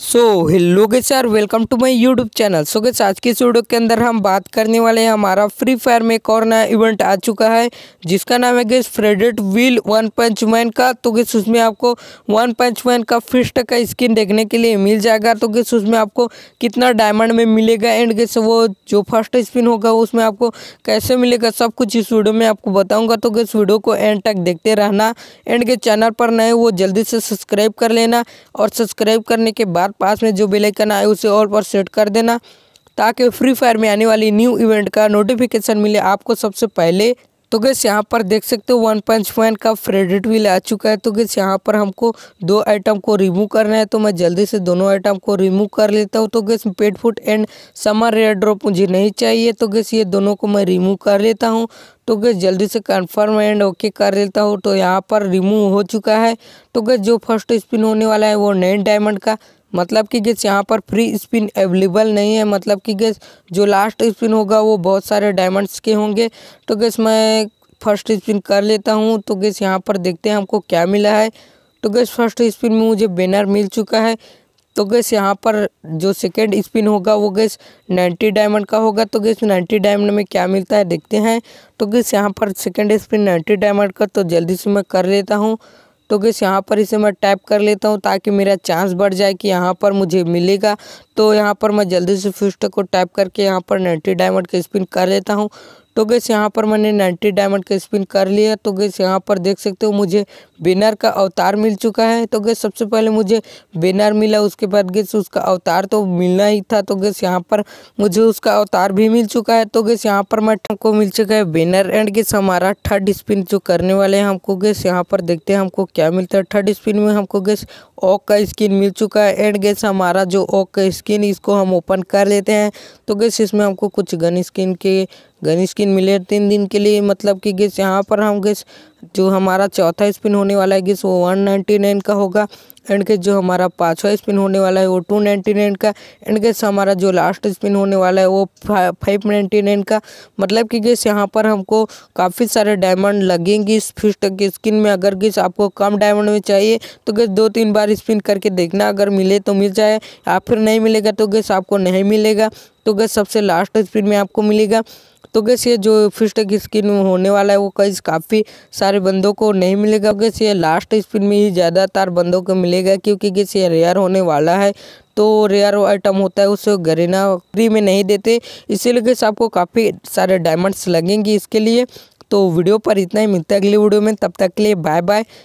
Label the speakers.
Speaker 1: so hello gamers welcome to my YouTube channel so के आज के इस वीडियो के अंदर हम बात करने वाले हैं हमारा फ्री फायर में एक और नया इवेंट आ चुका है जिसका नाम है guys faded wheel One Punch Man का तो गैस उसमें आपको वन पंच मैन का फिस्ट का स्किन देखने के लिए मिल जाएगा तो गैस उसमें आपको कितना डायमंड में मिलेगा एंड गेस वो जो फर्स्ट स्पिन होगा उसमें आपको कैसे मिलेगा सब कुछ इस वीडियो में आपको बताऊँगा तो गेस वीडियो को एंड तक देखते रहना एंड के चैनल पर नए वो जल्दी से सब्सक्राइब कर लेना और सब्सक्राइब करने के बाद साथ पास में जो बेलाइकन आए उसे ऑल पर सेट कर देना ताकि फ्री फायर में आने वाली न्यू इवेंट का नोटिफिकेशन मिले आपको सबसे पहले तो गैस यहाँ पर देख सकते हो वन पंच मैन का फ्रेडिट भी आ चुका है तो गैस यहाँ पर हमको दो आइटम को रिमूव करना है तो मैं जल्दी से दोनों आइटम को रिमूव कर लेता हूँ तो guys pet food and summer rare drop मुझे नहीं चाहिए तो गैस ये दोनों को मैं रिमूव कर लेता हूँ तो गैस जल्दी से कंफर्म एंड ओके कर लेता हूँ तो यहाँ पर रिमूव हो चुका है तो गैस जो फर्स्ट स्पिन होने वाला है वो नाइन डायमंड का मतलब कि गैस यहाँ पर फ्री स्पिन अवेलेबल नहीं है मतलब कि गैस जो लास्ट स्पिन होगा वो बहुत सारे डायमंड्स के होंगे तो गैस मैं फर्स्ट स्पिन कर लेता हूँ तो गैस यहाँ पर देखते हैं हमको क्या मिला है तो गैस फर्स्ट स्पिन में मुझे बैनर मिल चुका है तो गैस यहाँ पर जो सेकेंड स्पिन होगा वो गैस नाइन्टी डायमंड का होगा तो गैस नाइन्टी डायमंड में क्या मिलता है देखते हैं तो गैस यहाँ पर सेकेंड स्पिन नाइन्टी डायमंड का तो जल्दी से मैं कर लेता हूँ तो गैस यहाँ पर इसे मैं टैप कर लेता हूँ ताकि मेरा चांस बढ़ जाए कि यहाँ पर मुझे मिलेगा तो यहाँ पर मैं जल्दी से फिस्ट को टाइप करके यहाँ पर नाइन्टी डायमंड का स्पिन कर लेता हूँ तो गैस यहाँ पर मैंने नाइन्टी डायमंड का स्पिन कर लिया तो गैस यहाँ पर देख सकते हो मुझे बिनर का अवतार मिल चुका है तो गैस सबसे पहले मुझे बिनर मिला उसके बाद गैस उसका अवतार तो मिलना ही था तो गैस यहाँ पर मुझे उसका अवतार भी मिल चुका है तो गैस यहाँ पर मैं को मिल चुका है बिनर एंड गैस हमारा थर्ड स्पिन जो करने वाले हैं हमको गैस यहाँ पर देखते हैं हमको क्या मिलता है थर्ड स्पिन में हमको गैस ओक का स्किन मिल चुका है एंड गैस हमारा जो ओक का स्किन इसको हम ओपन कर लेते हैं तो गैस इसमें हमको कुछ गन स्किन के गन स्किन मिले तीन दिन के लिए मतलब कि गैस यहाँ पर हम गैस जो हमारा चौथा स्पिन होने वाला है गैस वो वन नाइन्टी नाइन का होगा एंड गेस जो हमारा पाँचवा स्पिन होने वाला है वो टू नाइन्टी नाइन का एंड गेस हमारा जो लास्ट स्पिन होने वाला है वो फाइव नाइन्टी नाइन का मतलब कि गैस यहाँ पर हमको काफ़ी सारे डायमंड लगेंगे इस फिस्ट की स्किन में अगर गैस आपको कम डायमंड में चाहिए तो गेस दो तीन बार स्पिन करके देखना अगर मिले तो मिल जाए या फिर नहीं मिलेगा तो गेस आपको नहीं मिलेगा तो गैस सबसे लास्ट स्पीड में आपको मिलेगा तो गैस ये जो फिस्ट की स्किन होने वाला है वो कई काफ़ी सारे बंदों को नहीं मिलेगा गैस ये लास्ट स्पिन में ही ज़्यादातर बंदों को मिलेगा क्योंकि गैस ये रेयर होने वाला है तो रेयर आइटम होता है उसे गरेना फ्री में नहीं देते इसीलिए गैस आपको काफ़ी सारे डायमंड्स लगेंगे इसके लिए तो वीडियो पर इतना ही मिलता है अगले वीडियो में तब तक के लिए बाय बाय